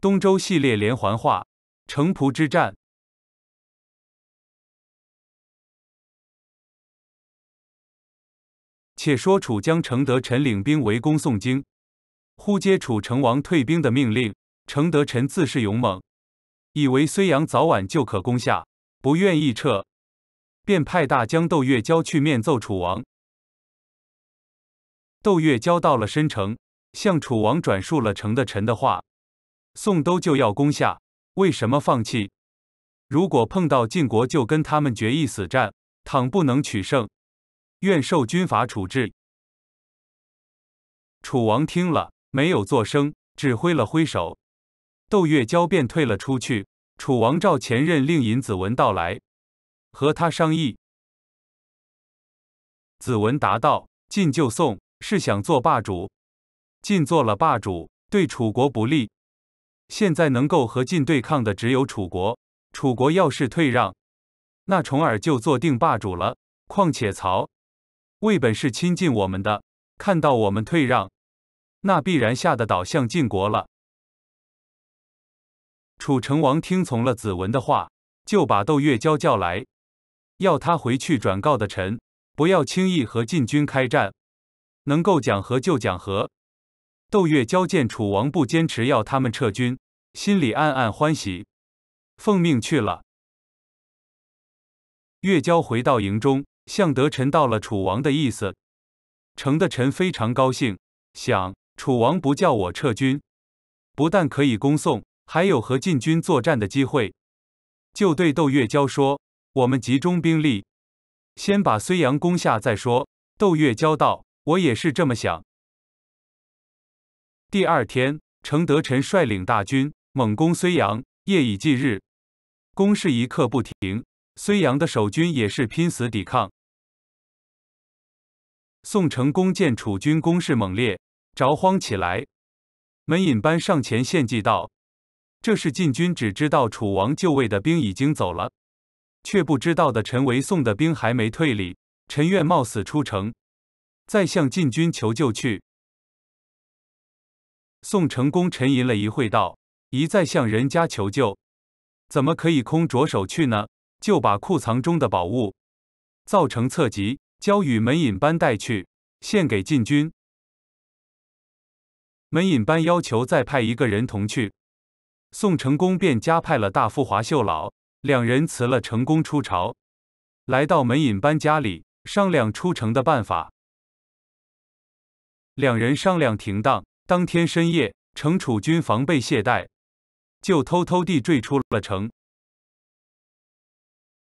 东周系列连环画《城濮之战》。且说楚将承德臣领兵围攻宋京，忽接楚成王退兵的命令。承德臣自恃勇猛，以为睢阳早晚就可攻下，不愿意撤，便派大将窦月娇去面奏楚王。窦月娇到了申城，向楚王转述了成的臣的话。宋都就要攻下，为什么放弃？如果碰到晋国，就跟他们决一死战。倘不能取胜，愿受军法处置。楚王听了没有作声，只挥了挥手，窦月娇便退了出去。楚王召前任令尹子文到来，和他商议。子文答道：“晋就宋是想做霸主，晋做了霸主，对楚国不利。”现在能够和晋对抗的只有楚国，楚国要是退让，那重耳就坐定霸主了。况且曹魏本是亲近我们的，看到我们退让，那必然吓得倒向晋国了。楚成王听从了子文的话，就把窦月娇叫来，要他回去转告的臣，不要轻易和晋军开战，能够讲和就讲和。窦月娇见楚王不坚持要他们撤军，心里暗暗欢喜，奉命去了。月娇回到营中，向德臣道了楚王的意思。程的臣非常高兴，想楚王不叫我撤军，不但可以攻宋，还有和晋军作战的机会，就对窦月娇说：“我们集中兵力，先把睢阳攻下再说。”窦月娇道：“我也是这么想。”第二天，程德臣率领大军猛攻睢阳，夜以继日，攻势一刻不停。睢阳的守军也是拼死抵抗。宋成功见楚军攻势猛烈，着慌起来。门引班上前献计道：“这是晋军只知道楚王就位的兵已经走了，却不知道的陈为宋的兵还没退里。臣愿冒死出城，再向晋军求救去。”宋成功沉吟了一会，道：“一再向人家求救，怎么可以空着手去呢？就把库藏中的宝物造成册籍，交与门尹班带去，献给禁军。门尹班要求再派一个人同去，宋成功便加派了大富华秀老。两人辞了成功出朝，来到门尹班家里商量出城的办法。两人商量停当。”当天深夜，程楚军防备懈怠，就偷偷地坠出了城。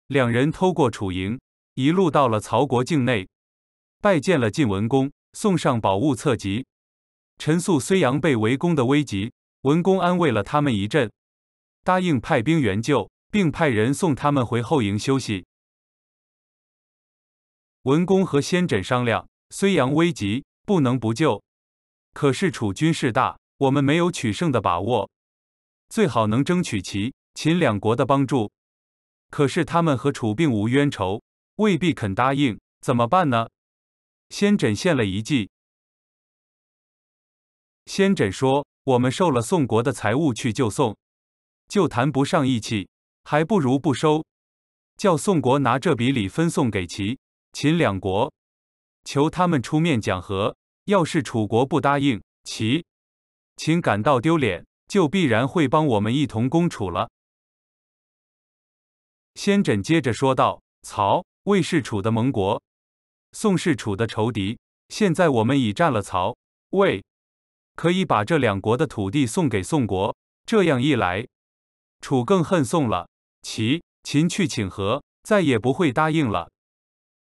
两人偷过楚营，一路到了曹国境内，拜见了晋文公，送上宝物册籍。陈肃睢阳被围攻的危急，文公安慰了他们一阵，答应派兵援救，并派人送他们回后营休息。文公和先轸商量，睢阳危急，不能不救。可是楚军势大，我们没有取胜的把握，最好能争取齐、秦两国的帮助。可是他们和楚并无冤仇，未必肯答应，怎么办呢？先轸献了一计。先轸说：“我们受了宋国的财物去救宋，就谈不上义气，还不如不收，叫宋国拿这笔礼分送给齐、秦两国，求他们出面讲和。”要是楚国不答应，齐、秦感到丢脸，就必然会帮我们一同攻楚了。先轸接着说道：“曹、魏是楚的盟国，宋是楚的仇敌。现在我们已占了曹、魏，可以把这两国的土地送给宋国。这样一来，楚更恨宋了。齐、秦去请和，再也不会答应了。”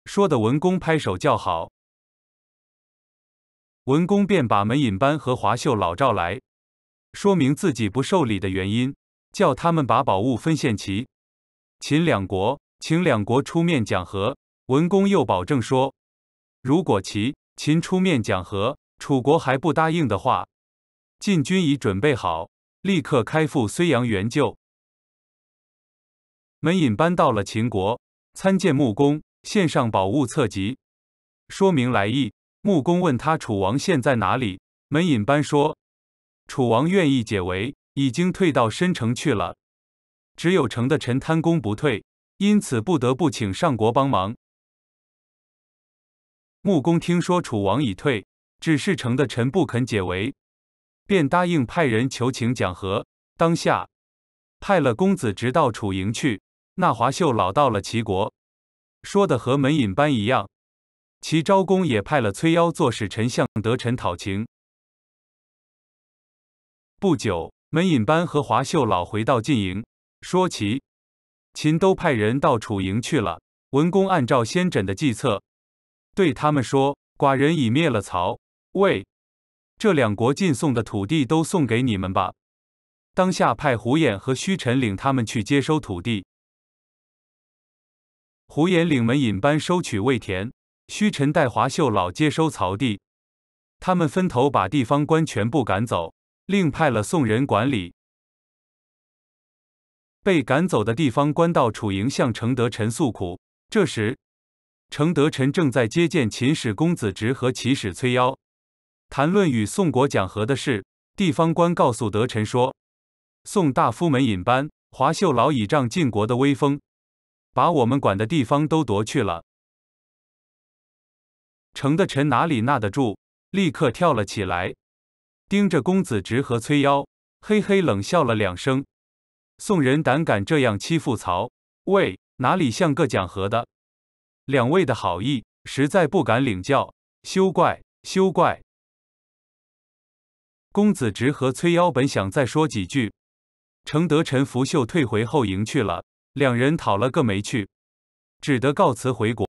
说的文公拍手叫好。文公便把门尹班和华秀老召来，说明自己不受理的原因，叫他们把宝物分献齐、秦两国，请两国出面讲和。文公又保证说，如果齐、秦出面讲和，楚国还不答应的话，晋军已准备好，立刻开赴睢阳援救。门尹班到了秦国，参见穆公，献上宝物册籍，说明来意。穆公问他：“楚王现在哪里？”门尹班说：“楚王愿意解围，已经退到申城去了。只有城的臣贪功不退，因此不得不请上国帮忙。”穆公听说楚王已退，只是城的臣不肯解围，便答应派人求情讲和。当下派了公子直到楚营去。那华秀老到了齐国，说的和门尹班一样。齐昭公也派了崔妖做使臣向德臣讨情。不久，门尹班和华秀老回到晋营，说：“齐、秦都派人到楚营去了。”文公按照先诊的计策，对他们说：“寡人已灭了曹、魏，这两国晋送的土地都送给你们吧。当下派胡衍和虚臣领他们去接收土地。胡衍领门尹班收取魏田。”徐臣代华秀老接收曹地，他们分头把地方官全部赶走，另派了宋人管理。被赶走的地方官到楚营向程德臣诉苦。这时，程德臣正在接见秦始公子直和齐使崔邀，谈论与宋国讲和的事。地方官告诉德臣说：“宋大夫们引班，华秀老倚仗晋国的威风，把我们管的地方都夺去了。”程德臣哪里纳得住，立刻跳了起来，盯着公子直和崔妖，嘿嘿冷笑了两声。宋人胆敢这样欺负曹魏，哪里像个讲和的？两位的好意，实在不敢领教，休怪，休怪。公子直和崔妖本想再说几句，程德臣拂袖退回后营去了，两人讨了个没趣，只得告辞回国。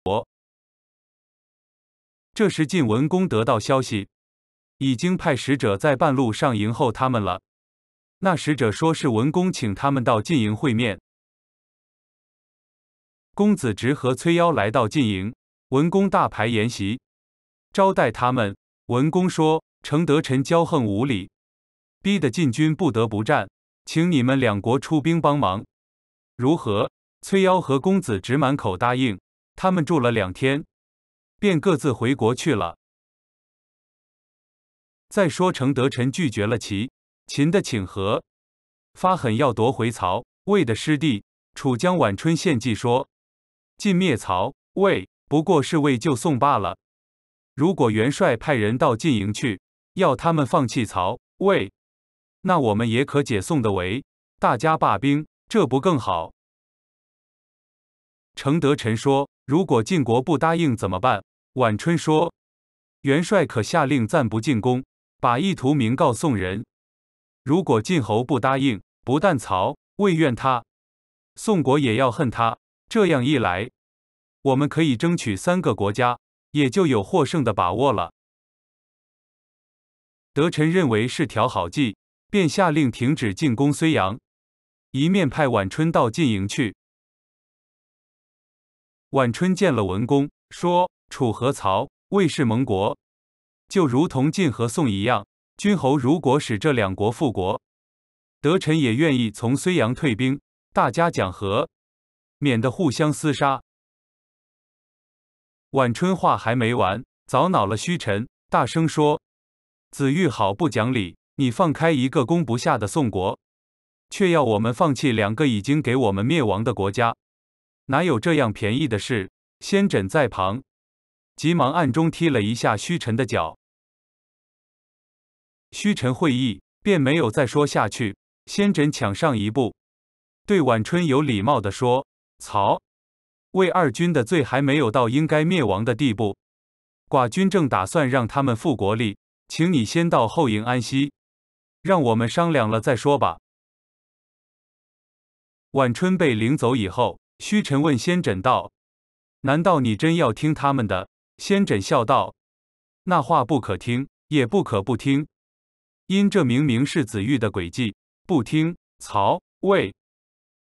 这时，晋文公得到消息，已经派使者在半路上迎候他们了。那使者说是文公请他们到晋营会面。公子直和崔妖来到晋营，文公大排筵席招待他们。文公说：“承德臣骄横无礼，逼得晋军不得不战，请你们两国出兵帮忙，如何？”崔妖和公子直满口答应。他们住了两天。便各自回国去了。再说，程德臣拒绝了齐秦的请和，发狠要夺回曹魏的失地。楚江晚春献计说：“晋灭曹魏，不过是为救宋罢了。如果元帅派人到晋营去，要他们放弃曹魏，那我们也可解宋的围，大家罢兵，这不更好？”程德臣说：“如果晋国不答应怎么办？”晚春说：“元帅可下令暂不进攻，把意图明告宋人。如果晋侯不答应，不但曹魏怨他，宋国也要恨他。这样一来，我们可以争取三个国家，也就有获胜的把握了。”德臣认为是条好计，便下令停止进攻睢阳，一面派晚春到晋营去。晚春见了文公，说：“楚和曹魏是盟国，就如同晋和宋一样。君侯如果使这两国复国，德臣也愿意从睢阳退兵，大家讲和，免得互相厮杀。”晚春话还没完，早恼了虚臣，大声说：“子玉好不讲理！你放开一个攻不下的宋国，却要我们放弃两个已经给我们灭亡的国家。”哪有这样便宜的事？仙枕在旁，急忙暗中踢了一下虚尘的脚。虚尘会意，便没有再说下去。仙枕抢上一步，对晚春有礼貌的说：“曹魏二军的罪还没有到应该灭亡的地步，寡君正打算让他们复国力，请你先到后营安息，让我们商量了再说吧。”晚春被领走以后。虚臣问先轸道：“难道你真要听他们的？”先轸笑道：“那话不可听，也不可不听。因这明明是子玉的诡计，不听，曹魏、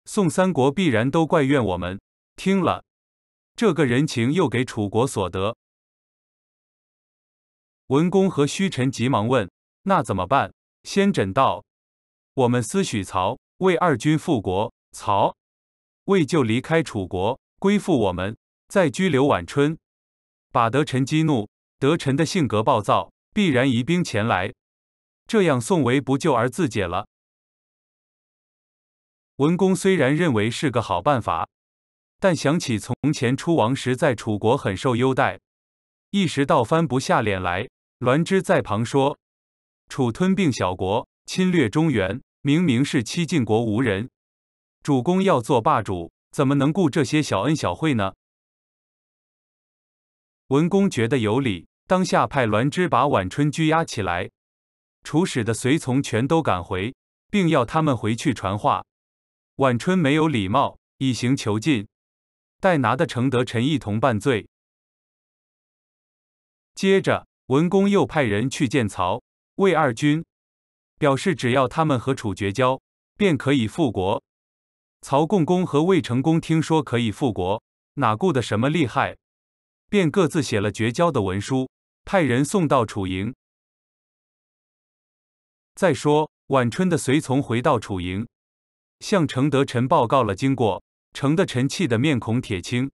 宋三国必然都怪怨我们；听了，这个人情又给楚国所得。”文公和虚臣急忙问：“那怎么办？”先轸道：“我们思许曹魏二军复国。”曹。为救离开楚国，归附我们，再拘留晚春，把德臣激怒。德臣的性格暴躁，必然移兵前来。这样宋维不救而自解了。文公虽然认为是个好办法，但想起从从前出王时在楚国很受优待，一时倒翻不下脸来。栾之在旁说：“楚吞并小国，侵略中原，明明是欺晋国无人。”主公要做霸主，怎么能顾这些小恩小惠呢？文公觉得有理，当下派栾枝把晚春拘押起来，楚使的随从全都赶回，并要他们回去传话。晚春没有礼貌，以行囚禁，待拿的承德臣一同办罪。接着，文公又派人去见曹、魏二军，表示只要他们和楚绝交，便可以复国。曹共公和魏成功听说可以复国，哪顾得什么厉害，便各自写了绝交的文书，派人送到楚营。再说晚春的随从回到楚营，向程德臣报告了经过。程德臣气得面孔铁青，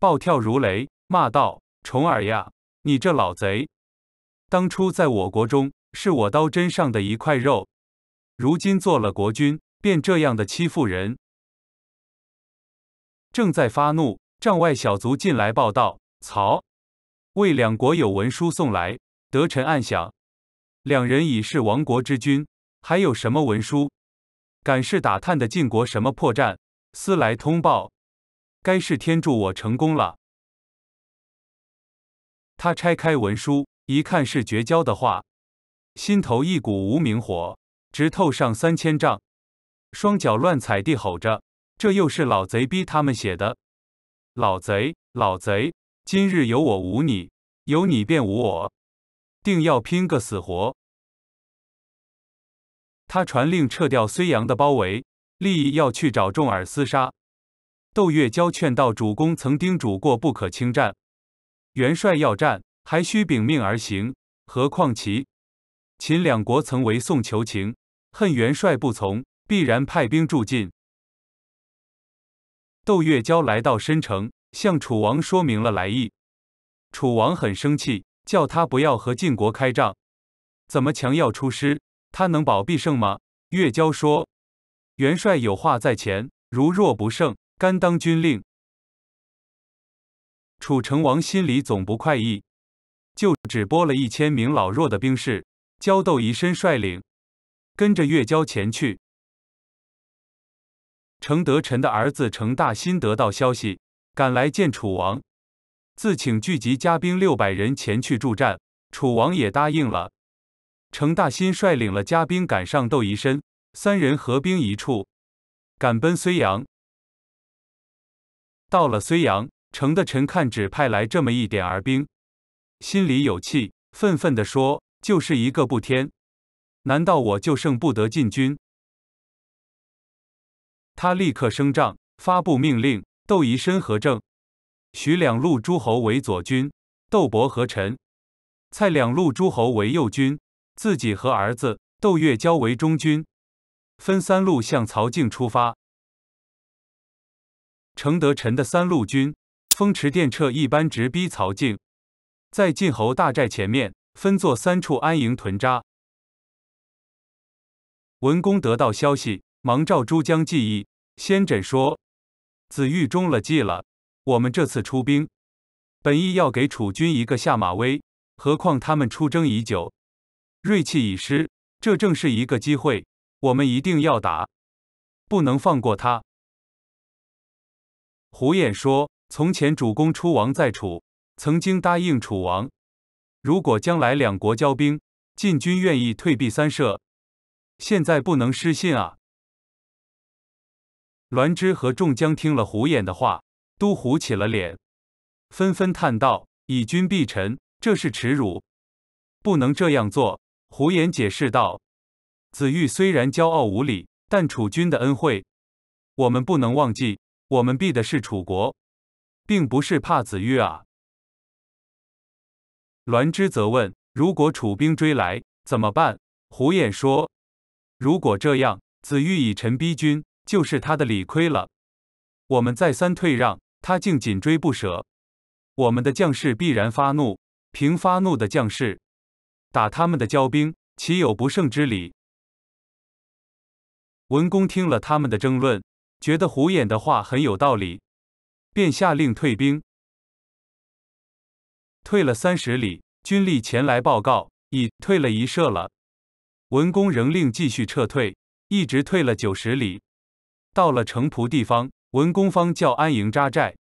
暴跳如雷，骂道：“重耳呀，你这老贼，当初在我国中是我刀砧上的一块肉，如今做了国君，便这样的欺负人！”正在发怒，帐外小卒进来报道：“曹魏两国有文书送来。”德臣暗想：“两人已是亡国之君，还有什么文书？敢是打探的晋国什么破绽，思来通报。该是天助我成功了。”他拆开文书一看，是绝交的话，心头一股无名火直透上三千丈，双脚乱踩地，吼着。这又是老贼逼他们写的。老贼，老贼！今日有我无你，有你便无我，定要拼个死活。他传令撤掉睢阳的包围，立意要去找众耳厮杀。窦月娇劝道：“主公曾叮嘱过，不可轻战。元帅要战，还需禀命而行。何况齐、秦两国曾为宋求情，恨元帅不从，必然派兵助进。窦月娇来到申城，向楚王说明了来意。楚王很生气，叫他不要和晋国开战。怎么强要出师？他能保必胜吗？月娇说：“元帅有话在前，如若不胜，甘当军令。”楚成王心里总不快意，就只拨了一千名老弱的兵士，交窦仪身率领，跟着月娇前去。程德臣的儿子程大新得到消息，赶来见楚王，自请聚集家兵六百人前去助战。楚王也答应了。程大新率领了家兵赶上窦宜深，三人合兵一处，赶奔睢阳。到了睢阳，程的臣看只派来这么一点儿兵，心里有气，愤愤的说：“就是一个不天，难道我就胜不得晋军？”他立刻升帐，发布命令：窦宜申和政，许两路诸侯为左军，窦伯和陈、蔡两路诸侯为右军，自己和儿子窦月交为中军，分三路向曹静出发。承德臣的三路军风驰电掣一般直逼曹静，在晋侯大寨前面分作三处安营屯扎。文公得到消息。忙照诸将计议，先轸说：“子玉中了计了。我们这次出兵，本意要给楚军一个下马威。何况他们出征已久，锐气已失，这正是一个机会。我们一定要打，不能放过他。”胡彦说：“从前主公出王在楚，曾经答应楚王，如果将来两国交兵，晋军愿意退避三舍。现在不能失信啊。”栾枝和众将听了胡衍的话，都虎起了脸，纷纷叹道：“以君避臣，这是耻辱，不能这样做。”胡衍解释道：“子玉虽然骄傲无礼，但楚君的恩惠，我们不能忘记。我们避的是楚国，并不是怕子玉啊。”栾枝则问：“如果楚兵追来怎么办？”胡衍说：“如果这样，子玉以臣逼君。”就是他的理亏了，我们再三退让，他竟紧追不舍，我们的将士必然发怒，凭发怒的将士打他们的骄兵，岂有不胜之理？文公听了他们的争论，觉得虎眼的话很有道理，便下令退兵。退了三十里，军吏前来报告，已退了一射了。文公仍令继续撤退，一直退了九十里。到了城濮地方，文公方叫安营扎寨。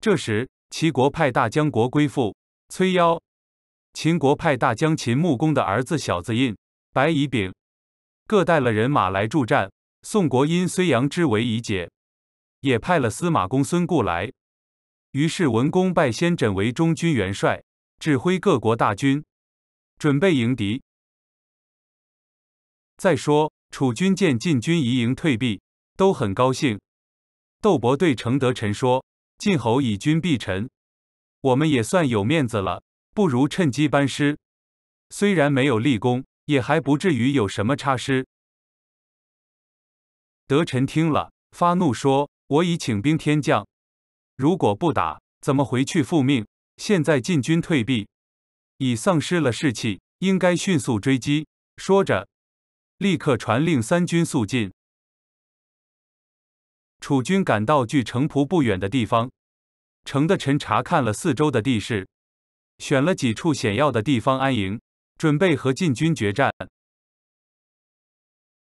这时，齐国派大将国归父、崔妖；秦国派大将秦穆公的儿子小子印、白乙丙，各带了人马来助战。宋国因睢阳之围已解，也派了司马公孙固来。于是，文公拜先轸为中军元帅，指挥各国大军，准备迎敌。再说。楚军见晋军已营退避，都很高兴。窦伯对程德臣说：“晋侯以军避臣，我们也算有面子了。不如趁机班师，虽然没有立功，也还不至于有什么差失。”德臣听了，发怒说：“我已请兵天降，如果不打，怎么回去复命？现在晋军退避，已丧失了士气，应该迅速追击。”说着。立刻传令三军速进。楚军赶到距城濮不远的地方，城的臣查看了四周的地势，选了几处险要的地方安营，准备和晋军决战。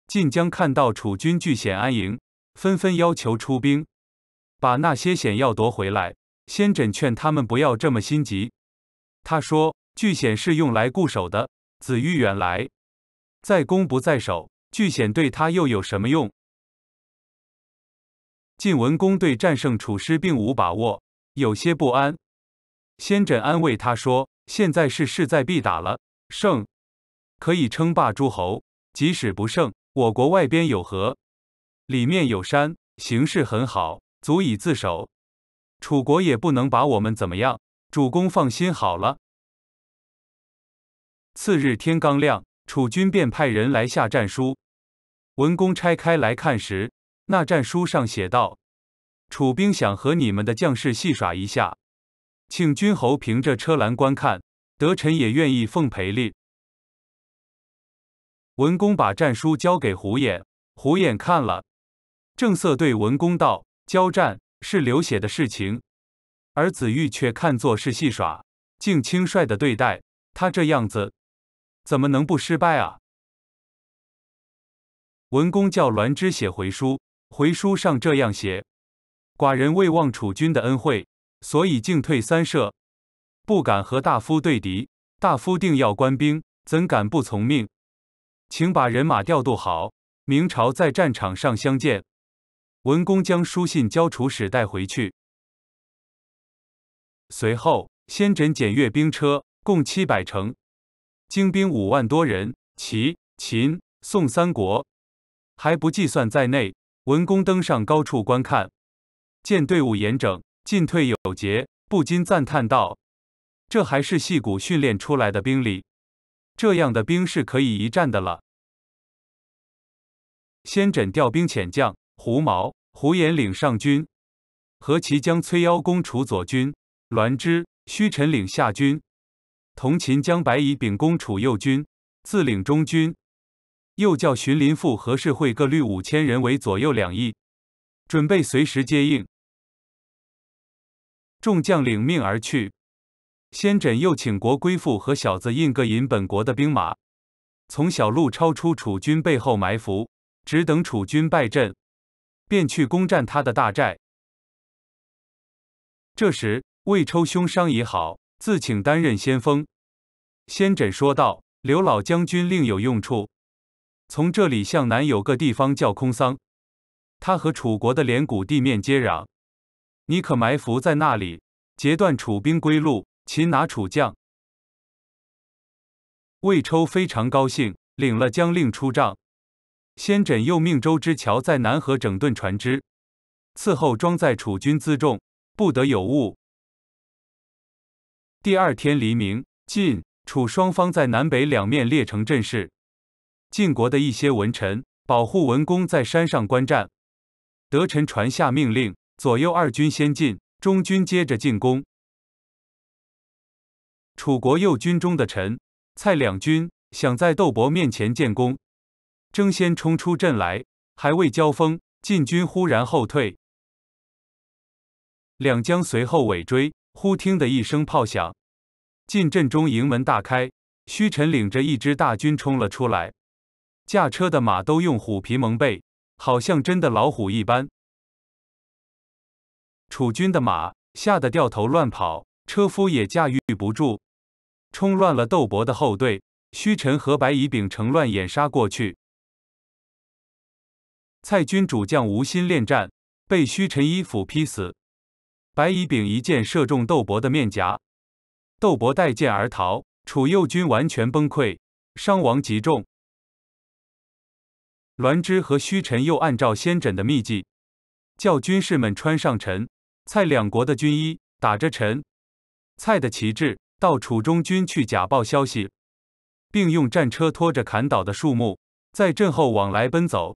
晋江看到楚军据险安营，纷纷要求出兵，把那些险要夺回来。先诊劝他们不要这么心急，他说：“据险是用来固守的，子欲远来。”在攻不在守，据险对他又有什么用？晋文公对战胜楚师并无把握，有些不安。先轸安慰他说：“现在是势在必打了，胜可以称霸诸侯；即使不胜，我国外边有河，里面有山，形势很好，足以自守。楚国也不能把我们怎么样。主公放心好了。”次日天刚亮。楚军便派人来下战书，文公拆开来看时，那战书上写道：“楚兵想和你们的将士戏耍一下，请君侯凭着车篮观看，德臣也愿意奉陪立。”文公把战书交给胡衍，胡衍看了，正色对文公道：“交战是流血的事情，而子玉却看作是戏耍，竟轻率的对待他这样子。”怎么能不失败啊？文公叫栾之写回书，回书上这样写：“寡人未忘楚君的恩惠，所以进退三舍，不敢和大夫对敌。大夫定要官兵，怎敢不从命？请把人马调度好，明朝在战场上相见。”文公将书信交楚使带回去，随后先轸检阅兵车，共七百乘。精兵五万多人，齐、秦、宋三国还不计算在内。文公登上高处观看，见队伍严整，进退有节，不禁赞叹道：“这还是戏骨训练出来的兵力，这样的兵是可以一战的了。”先轸调兵遣将，胡毛、胡延领上军，和其将崔妖攻楚左军，栾之、胥臣领下军。同秦将白乙秉公楚右军，自领中军；又叫荀林父、何士会各率五千人为左右两翼，准备随时接应。众将领命而去。先轸又请国归父和小子印各引本国的兵马，从小路超出楚军背后埋伏，只等楚军败阵，便去攻占他的大寨。这时魏抽兄伤已好。自请担任先锋，先轸说道：“刘老将军另有用处。从这里向南有个地方叫空桑，他和楚国的连谷地面接壤。你可埋伏在那里，截断楚兵归路，擒拿楚将。”魏抽非常高兴，领了将令出帐。先轸又命周之桥在南河整顿船只，伺候装载楚军辎重，不得有误。第二天黎明，晋楚双方在南北两面列成阵势。晋国的一些文臣保护文公在山上观战。德臣传下命令，左右二军先进，中军接着进攻。楚国右军中的陈、蔡两军想在斗伯面前建功，争先冲出阵来，还未交锋，晋军忽然后退，两将随后尾追。忽听得一声炮响，进阵中营门大开，虚臣领着一支大军冲了出来。驾车的马都用虎皮蒙背，好像真的老虎一般。楚军的马吓得掉头乱跑，车夫也驾驭不住，冲乱了窦伯的后队。虚臣和白乙丙乘乱掩杀过去，蔡军主将无心恋战，被虚臣一斧劈死。白乙丙一箭射中窦伯的面颊，窦伯带箭而逃。楚右军完全崩溃，伤亡极重。栾枝和虚臣又按照先诊的秘籍，叫军士们穿上陈、蔡两国的军衣，打着陈、蔡的旗帜，到楚中军去假报消息，并用战车拖着砍倒的树木，在阵后往来奔走，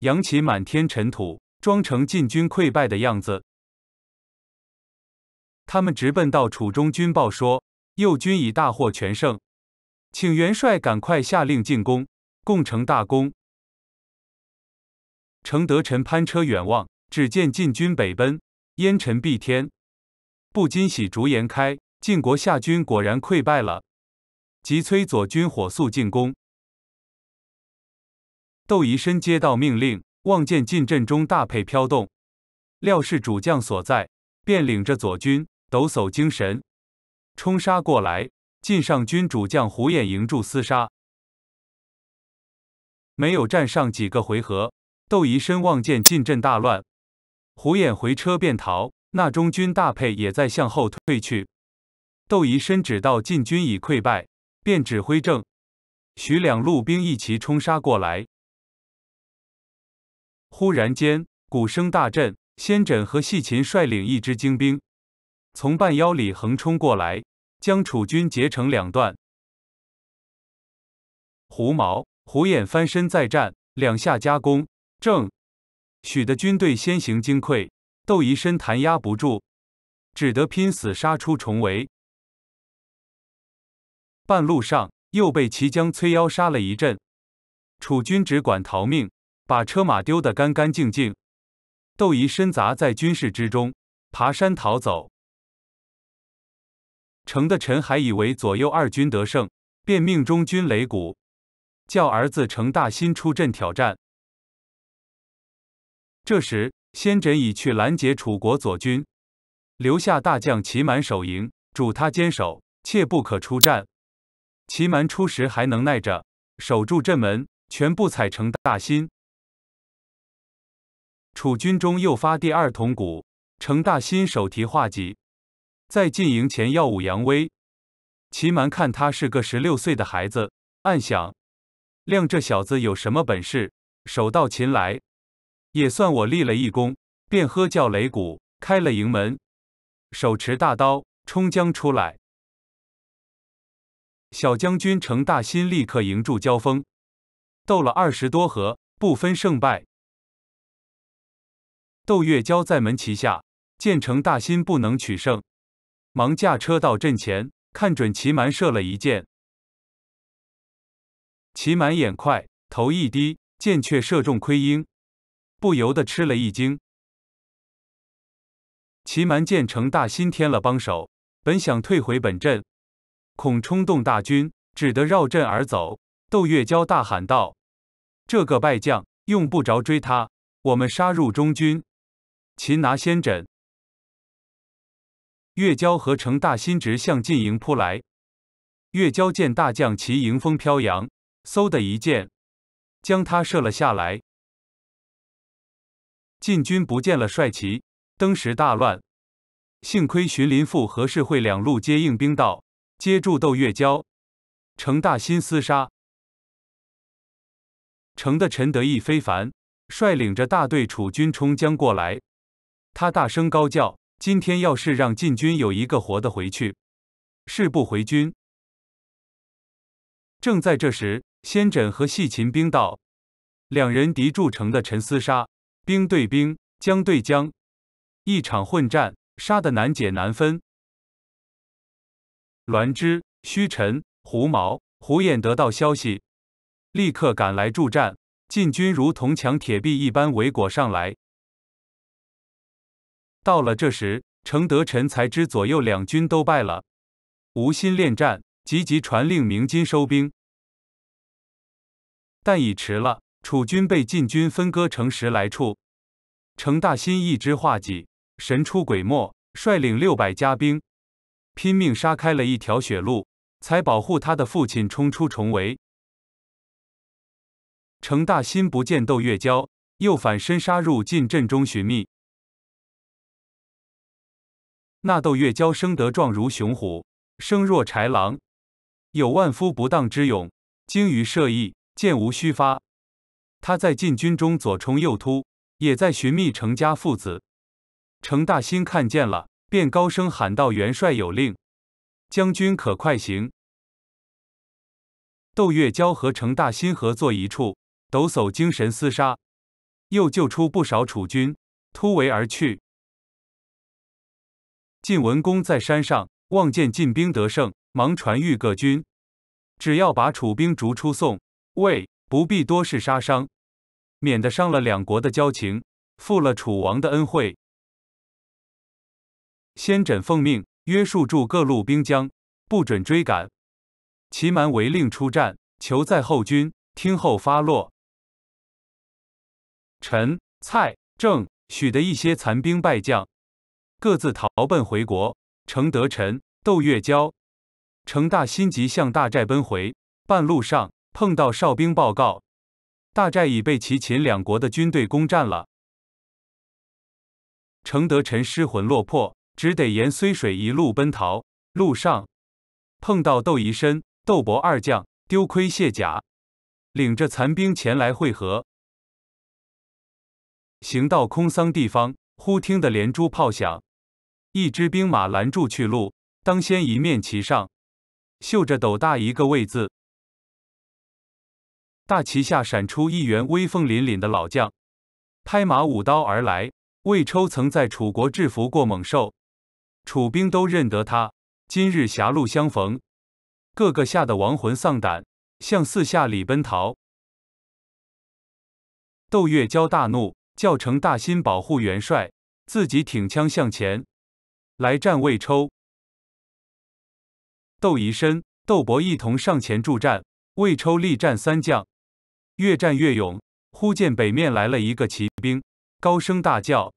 扬起满天尘土，装成晋军溃败的样子。他们直奔到楚中军报说：“右军已大获全胜，请元帅赶快下令进攻，共成大功。”程德臣攀车远望，只见晋军北奔，烟尘蔽天，不禁喜逐颜开。晋国夏军果然溃败了，急催左军火速进攻。窦仪深接到命令，望见晋阵中大佩飘动，料是主将所在，便领着左军。抖擞精神，冲杀过来。晋上军主将胡衍迎住厮杀，没有战上几个回合，窦仪身望见晋阵大乱，胡衍回车便逃。那中军大沛也在向后退去。窦仪深指道晋军已溃败，便指挥正徐两路兵一齐冲杀过来。忽然间，鼓声大震，先轸和细秦率领一支精兵。从半腰里横冲过来，将楚军截成两段。胡毛、胡衍翻身再战，两下夹攻，正许的军队先行惊溃。窦仪身弹压不住，只得拼死杀出重围。半路上又被齐将催腰杀了一阵，楚军只管逃命，把车马丢得干干净净。窦仪身砸在军事之中，爬山逃走。城的臣还以为左右二军得胜，便命中军擂鼓，叫儿子程大新出阵挑战。这时，先轸已去拦截楚国左军，留下大将齐满守营，嘱他坚守，切不可出战。齐满初时还能耐着，守住阵门，全部踩成大新。楚军中又发第二铜鼓，程大新手提画戟。在进营前耀武扬威，齐蛮看他是个十六岁的孩子，暗想：亮这小子有什么本事？手到擒来，也算我立了一功。便喝叫擂鼓，开了营门，手持大刀冲将出来。小将军程大新立刻迎住交锋，斗了二十多合，不分胜败。窦月娇在门旗下见程大新不能取胜。忙驾车到阵前，看准齐蛮射了一箭。齐蛮眼快，头一低，箭却射中盔缨，不由得吃了一惊。齐蛮见程大新添了帮手，本想退回本阵，恐冲动大军，只得绕阵而走。窦月娇大喊道：“这个败将用不着追他，我们杀入中军，擒拿先枕，月娇和程大新直向晋营扑来。月娇见大将旗迎风飘扬，嗖的一箭将他射了下来。晋军不见了帅旗，登时大乱。幸亏荀林赋和士会两路接应兵到，接住斗月娇、程大新厮杀。程的陈德义非凡，率领着大队楚军冲将过来，他大声高叫。今天要是让晋军有一个活的回去，誓不回军。正在这时，先诊和细秦兵到，两人敌筑城的陈思杀，兵对兵，将对将，一场混战，杀得难解难分。栾之、虚臣、胡毛、胡衍得到消息，立刻赶来助战，晋军如同墙铁壁一般围裹上来。到了这时，程德臣才知左右两军都败了，无心恋战，急急传令鸣金收兵。但已迟了，楚军被晋军分割成十来处。程大新一支化戟，神出鬼没，率领六百家兵，拼命杀开了一条血路，才保护他的父亲冲出重围。程大新不见窦月娇，又反身杀入晋阵中寻觅。那窦月娇生得壮如雄虎，生若豺狼，有万夫不当之勇，精于射艺，箭无虚发。他在禁军中左冲右突，也在寻觅程家父子。程大新看见了，便高声喊道：“元帅有令，将军可快行。”窦月娇和程大新合作一处，抖擞精神厮杀，又救出不少楚军，突围而去。晋文公在山上望见晋兵得胜，忙传谕各军，只要把楚兵逐出宋魏，不必多事杀伤，免得伤了两国的交情，负了楚王的恩惠。先轸奉命约束住各路兵将，不准追赶，齐蛮违令出战，求在后军听候发落。陈、蔡、郑、许的一些残兵败将。各自逃奔回国。程德臣、窦月娇、程大心急向大寨奔回，半路上碰到哨兵报告，大寨已被齐秦两国的军队攻占了。程德臣失魂落魄，只得沿睢水一路奔逃。路上碰到窦仪深、窦伯二将丢盔卸甲，领着残兵前来会合。行到空桑地方，忽听得连珠炮响。一只兵马拦住去路，当先一面旗上绣着斗大一个“魏”字，大旗下闪出一员威风凛凛的老将，拍马舞刀而来。魏抽曾在楚国制服过猛兽，楚兵都认得他。今日狭路相逢，个个吓得亡魂丧胆，向四下里奔逃。窦月娇大怒，叫程大新保护元帅，自己挺枪向前。来战魏抽，窦仪深、窦伯一同上前助战。魏抽力战三将，越战越勇。忽见北面来了一个骑兵，高声大叫：“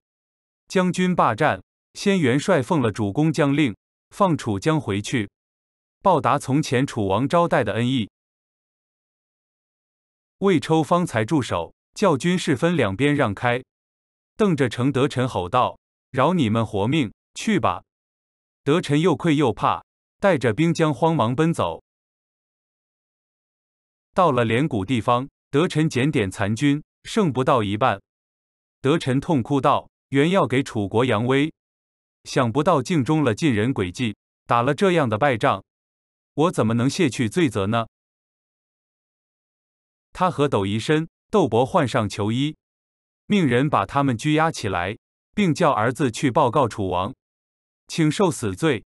将军罢战！先元帅奉了主公将令，放楚将回去，报答从前楚王招待的恩义。”魏抽方才住手，叫军士分两边让开，瞪着程德臣吼道：“饶你们活命！”去吧，德臣又愧又怕，带着兵将慌忙奔走。到了连谷地方，德臣检点残军，剩不到一半。德臣痛哭道：“原要给楚国扬威，想不到竟中了晋人诡计，打了这样的败仗，我怎么能卸去罪责呢？”他和斗宜申、斗伯换上囚衣，命人把他们拘押起来，并叫儿子去报告楚王。请受死罪。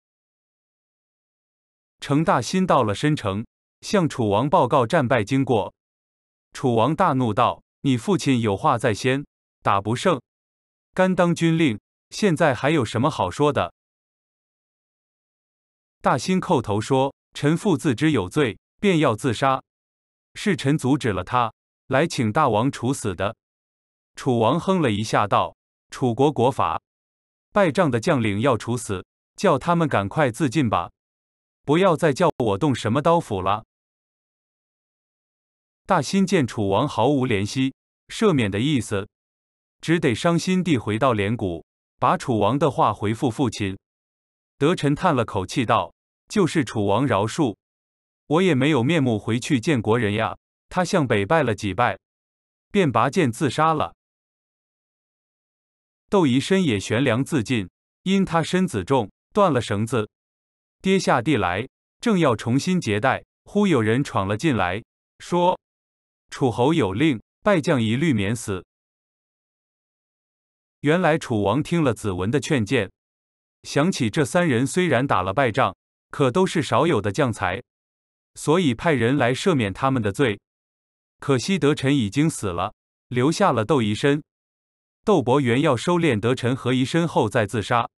程大新到了申城，向楚王报告战败经过。楚王大怒道：“你父亲有话在先，打不胜，甘当军令。现在还有什么好说的？”大新叩头说：“臣父自知有罪，便要自杀，是臣阻止了他，来请大王处死的。”楚王哼了一下道：“楚国国法。”败仗的将领要处死，叫他们赶快自尽吧，不要再叫我动什么刀斧了。大新见楚王毫无怜惜、赦免的意思，只得伤心地回到连谷，把楚王的话回复父亲。德臣叹了口气道：“就是楚王饶恕我，也没有面目回去见国人呀。”他向北拜了几拜，便拔剑自杀了。窦宜身也悬梁自尽，因他身子重，断了绳子，跌下地来，正要重新结带，忽有人闯了进来，说：“楚侯有令，败将一律免死。”原来楚王听了子文的劝谏，想起这三人虽然打了败仗，可都是少有的将才，所以派人来赦免他们的罪。可惜德臣已经死了，留下了窦宜身。窦伯元要收敛德臣和遗身后再自杀，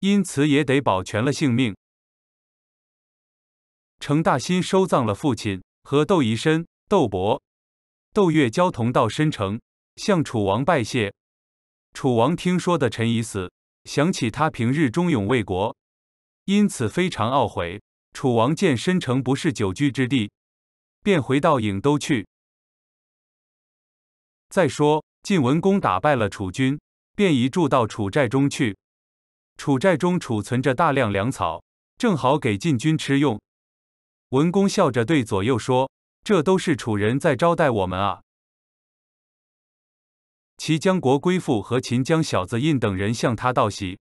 因此也得保全了性命。程大新收葬了父亲和窦遗身、窦伯、窦月交同到申城，向楚王拜谢。楚王听说的臣已死，想起他平日忠勇为国，因此非常懊悔。楚王见申城不是久居之地，便回到郢都去。再说。晋文公打败了楚军，便移住到楚寨中去。楚寨中储存着大量粮草，正好给晋军吃用。文公笑着对左右说：“这都是楚人在招待我们啊。”齐姜国归附和秦姜小子印等人向他道喜，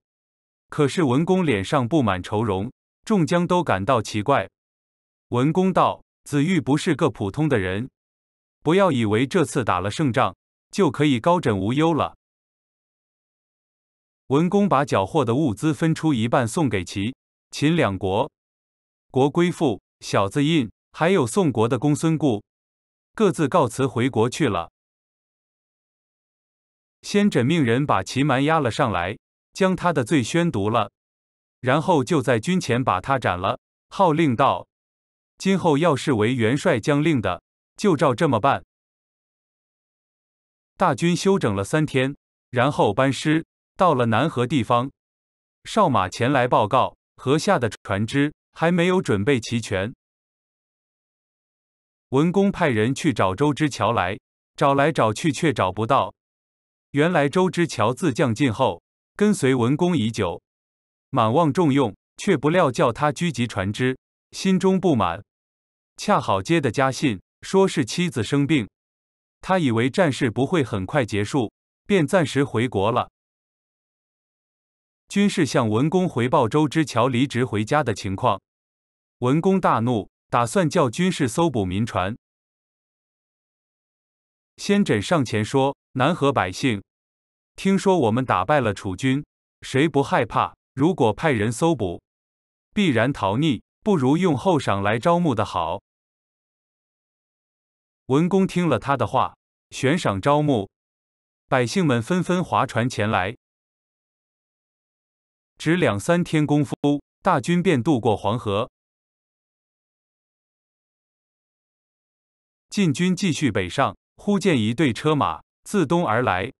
可是文公脸上布满愁容，众将都感到奇怪。文公道：“子玉不是个普通的人，不要以为这次打了胜仗。”就可以高枕无忧了。文公把缴获的物资分出一半送给齐、秦两国，国归父、小子印，还有宋国的公孙固，各自告辞回国去了。先诊命人把齐瞒押了上来，将他的罪宣读了，然后就在军前把他斩了，号令道：“今后要是为元帅将令的，就照这么办。”大军休整了三天，然后班师到了南河地方。少马前来报告，河下的船只还没有准备齐全。文公派人去找周之乔来，找来找去却找不到。原来周之乔自降晋后，跟随文公已久，满望重用，却不料叫他聚集船只，心中不满。恰好接的家信，说是妻子生病。他以为战事不会很快结束，便暂时回国了。军士向文公回报周之乔离职回家的情况，文公大怒，打算叫军士搜捕民船。先轸上前说：“南河百姓听说我们打败了楚军，谁不害怕？如果派人搜捕，必然逃匿，不如用厚赏来招募的好。”文公听了他的话，悬赏招募，百姓们纷纷划船前来。只两三天功夫，大军便渡过黄河，晋军继续北上。忽见一队车马自东而来，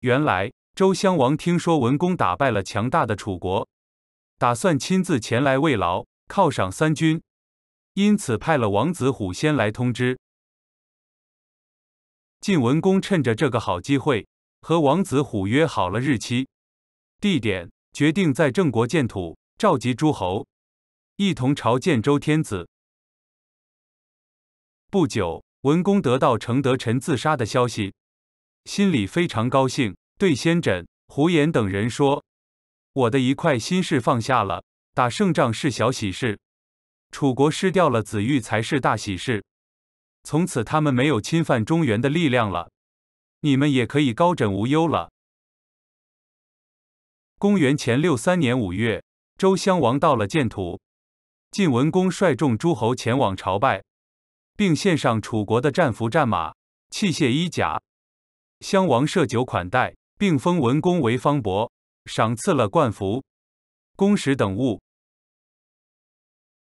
原来周襄王听说文公打败了强大的楚国，打算亲自前来慰劳、犒赏三军，因此派了王子虎先来通知。晋文公趁着这个好机会，和王子虎约好了日期、地点，决定在郑国建土，召集诸侯，一同朝见周天子。不久，文公得到程德臣自杀的消息，心里非常高兴，对先轸、胡言等人说：“我的一块心事放下了。打胜仗是小喜事，楚国失掉了子玉才是大喜事。”从此，他们没有侵犯中原的力量了，你们也可以高枕无忧了。公元前六三年五月，周襄王到了建土，晋文公率众诸侯前往朝拜，并献上楚国的战俘、战马、器械、衣甲。襄王设酒款待，并封文公为方伯，赏赐了冠服、弓矢等物。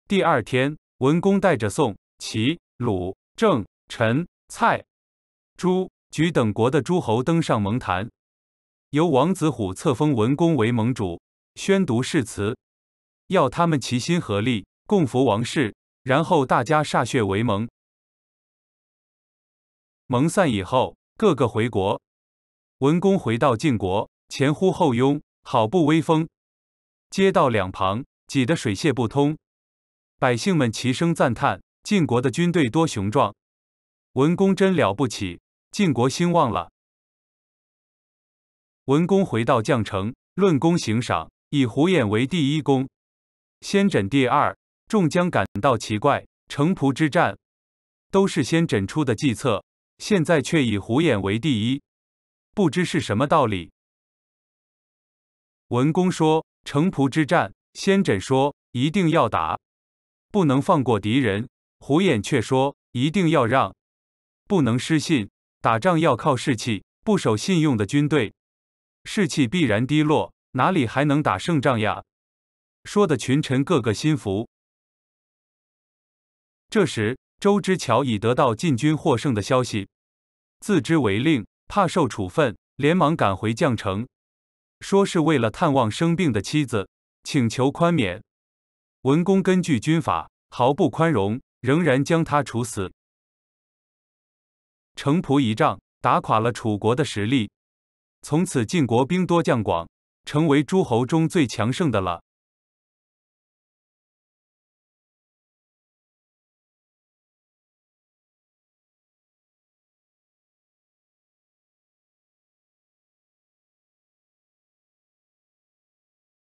第二天，文公带着宋、齐、鲁。郑、陈、蔡、朱、莒等国的诸侯登上盟坛，由王子虎册封文公为盟主，宣读誓词，要他们齐心合力，共扶王室。然后大家歃血为盟。盟散以后，各个回国。文公回到晋国，前呼后拥，好不威风。街道两旁挤得水泄不通，百姓们齐声赞叹。晋国的军队多雄壮，文公真了不起，晋国兴旺了。文公回到绛城，论功行赏，以胡衍为第一功，先诊第二。众将感到奇怪，城濮之战都是先诊出的计策，现在却以胡衍为第一，不知是什么道理。文公说：“城濮之战，先诊说一定要打，不能放过敌人。”胡衍却说：“一定要让，不能失信。打仗要靠士气，不守信用的军队，士气必然低落，哪里还能打胜仗呀？”说的群臣个个心服。这时，周之乔已得到晋军获胜的消息，自知违令，怕受处分，连忙赶回绛城，说是为了探望生病的妻子，请求宽免。文公根据军法，毫不宽容。仍然将他处死，城濮一仗打垮了楚国的实力，从此晋国兵多将广，成为诸侯中最强盛的了。